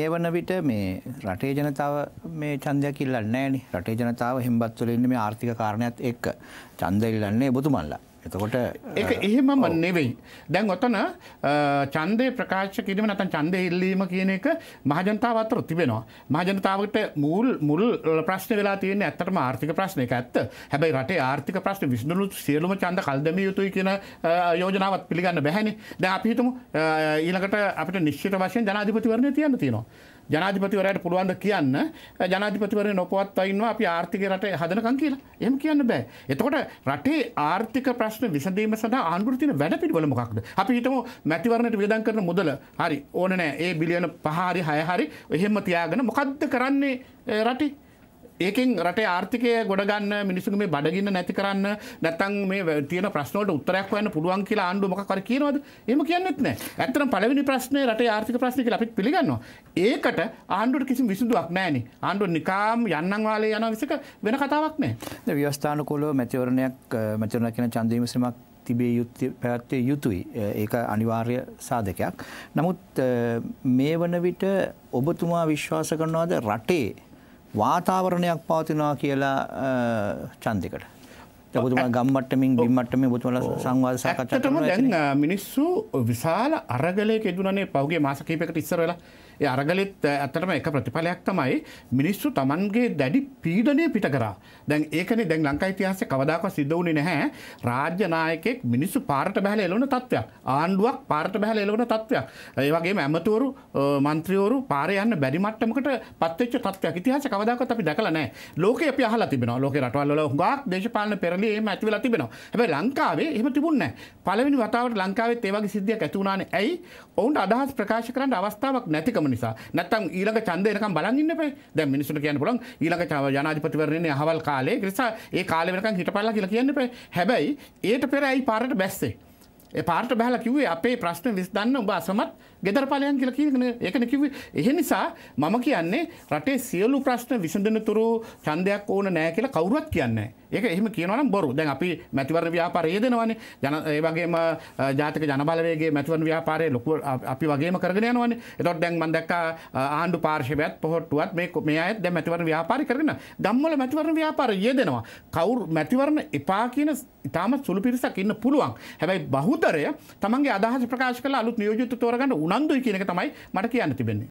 ඒ වන විට මේ රටේ ජනතාව මේ චන්දයක් ඉල්ලන්නේ නෑනේ. රටේ ජනතාව හෙම්බත් වල ඉන්නේ මේ ආර්ථික කාරණයක් එක්ක. චන්ද ඉල්ලන්නේ ඔබතුමන්ලා. එතකොට ඒ එහෙමම නෙවෙයි. දැන් ඔතන චන්දය ප්‍රකාශ කිරීම නැතන් චන්දය ඉල්ලීම කියන එක මහජනතාව අතර තිබෙනවා. මහජනතාවට මුල් මුල් ප්‍රශ්න වෙලා තියෙන ඇත්තටම ආර්ථික ප්‍රශ්න එක ඇත්ත. හැබැයි රටේ ආර්ථික ප්‍රශ්න විසඳුණු සියලුම ඡන්ද කල්දමිය යුතුයි කියන යෝජනාවත් පිළිගන්න බැහැනේ. දැන් අපි හිතමු ඊළඟට අපිට නිශ්චිත වශයෙන් ජනාධිපතිවරණය තියන්න තියෙනවා. ජනාධිපතිවරයට පුළුවන්ද කියන්න ජනාධිපතිවරය නොපවත් අයින්නවා අපි ආර්ථික රට හදනකං කියලා එම කියන්න බෑ. එතකොට රටේ ආර්ථික ප්‍රශ්න විසඳීම සඳ ආණ්ඩුරතින වැඩ පිටවල මොකක්ද. අපි හිතම මැතිවරණට වියදන් කරන මුදල හරි ඕන නෑ ඒ බිලියන පහරි හයහරි එහෙම තියාගෙන මොකක්ද කරන්නේ රටේ ඒකෙන් රට ආර්ථිකය ගොඩගන්න මිනිසුන් මේ බඩගින්න නැති කරන්න නැතන් මේ තියෙන ප්‍රශ්නෝට උත්තරයක් වන්න පුළුවන් කියලා ආණ්ඩු මොකර කියනවද එම කියන්නෙත් නෑ ඇත්තන පලවෙනි ප්‍රශ්නය රට ආර්ථික ප්‍රශ්නක අපිත් පිළිගන්නවා ඒකට ආණ්ඩුවට කිසි විසුදුවක් නෑනි ආණ්ඩුව නිකාම් යන්නන්වාලේ යන විසක වෙන කතාවක් නෑ ව්‍යවස්ථානකොලෝ මැතිවරණයක් මචරණ කියෙන චන්දීමසමක් තිබේ පැවැත්වය යුතුයි ඒක අනිවාර්ය සාධකයක්. නමුත් මේ වන විට ඔබතුමා විශ්වාස කරනවාද රටේ වාතාවරණයක් පවතිනවා කියලා ඡන්දයකට. ඔබතුමා ගම් මට්ටමින් බිම් මට්ටමේ ඔබතුමාලා සංවාද සාකච්ඡා කරනවා. ඇත්තටම දැන් මිනිස්සු විශාල අරගලයක යෙදුණනේ පහුගිය මාස කිහිපයකට ඉස්සර වෙලා. ඒ අරගලෙත් ඇත්තටම එක ප්‍රතිඵලයක් තමයි මිනිස්සු Tamanගේ දැඩි පීඩනය පිට කරා. දැන් ඒකනේ දැන් ලංකා ඉතිහාසයේ කවදාකවත් සිද්ධ වුණේ නැහැ රාජ්‍ය නායකයෙක් මිනිස්සු පාරට බහැලා එළවන තත්ත්වයක්. ආණ්ඩුවක් පාරට බහැලා එළවන තත්ත්වයක්. ඒ වගේම ඇමතිවරු മന്ത്രിවරු පාරේ යන්න බැරි මට්ටමකට පත්වෙච්ච තත්ත්වයක්. ඉතිහාසය කවදාකවත් අපි දැකලා නැහැ. ලෝකේ අපි අහලා තිබෙනවා. ලෝකේ රටවල් වල හුඟක් දේශපාලන පෙරණ කලේ එහෙම ඇති වෙලා තිබෙනවා. හැබැයි ලංකාවේ එහෙම තිබුණේ නැහැ. පළවෙනි වතාවට ලංකාවෙත් ඒ වගේ සිද්ධියක් ඇති වුණානේ. ඇයි? ඔවුන්ට අදහස් ප්‍රකාශ කරන්න අවස්ථාවක් නැතිකම නිසා. නැත්තම් ඊළඟ ඡන්ද එනකම් බලන් ඉන්න එපා. දැන් මිනිස්සුන්ට කියන්න පුළුවන් ඊළඟ ජනාධිපතිවරණයේ අහවල් කාලේ නිසා ඒ කාලේ වෙනකම් හිටපල්ලා කියලා කියන්න එපා. හැබැයි ඒට පෙර ඇයි පාරට බැස්සේ? ඒ පාර්ට බැහලා කිව්වේ අපේ ප්‍රශ්න විසඳන්න ඔබ අසමත් ගෙදර ඵලයන් කියලා කියන එකනේ කිව්වේ. ඒ නිසා මම කියන්නේ රටේ සියලු ප්‍රශ්න විසඳන තුරු ඡන්දයක් ඕන නැහැ කියලා කවුරුවත් කියන්නේ නැහැ. ඒක එහම කියනවන බොරු දැන් අපි මැතිවර ව්‍යාපාරය දෙනවන ජන ඒවගේම ජාතික ජනබලවේගේ මැතිවන් ව්‍යාපාරය ලොකු අපි වගේම කරගෙන යනවන එතොත් දැන් මන්දක් ආණ්ඩු පාර්ශවයත් පොහොට්ටුවත් මේ මේ අයත් දැ මැතිවර ව්‍යාපාරි කරන දම්මල මැතිවරණ ව්‍යාපාර යෙදෙනවා කවුරු මැතිවරණ එපා කියන ඉතාම සුළු පිරිසක් ඉන්න පුළුවන් හැබැයි බහුතරය තමන්ගේ අදහස් ප්‍රකාශ කළ අලුත් නියෝජුතු තෝරගන්න උනන්දුයි කියනක තමයි මට කියන්න තිබෙන්නේ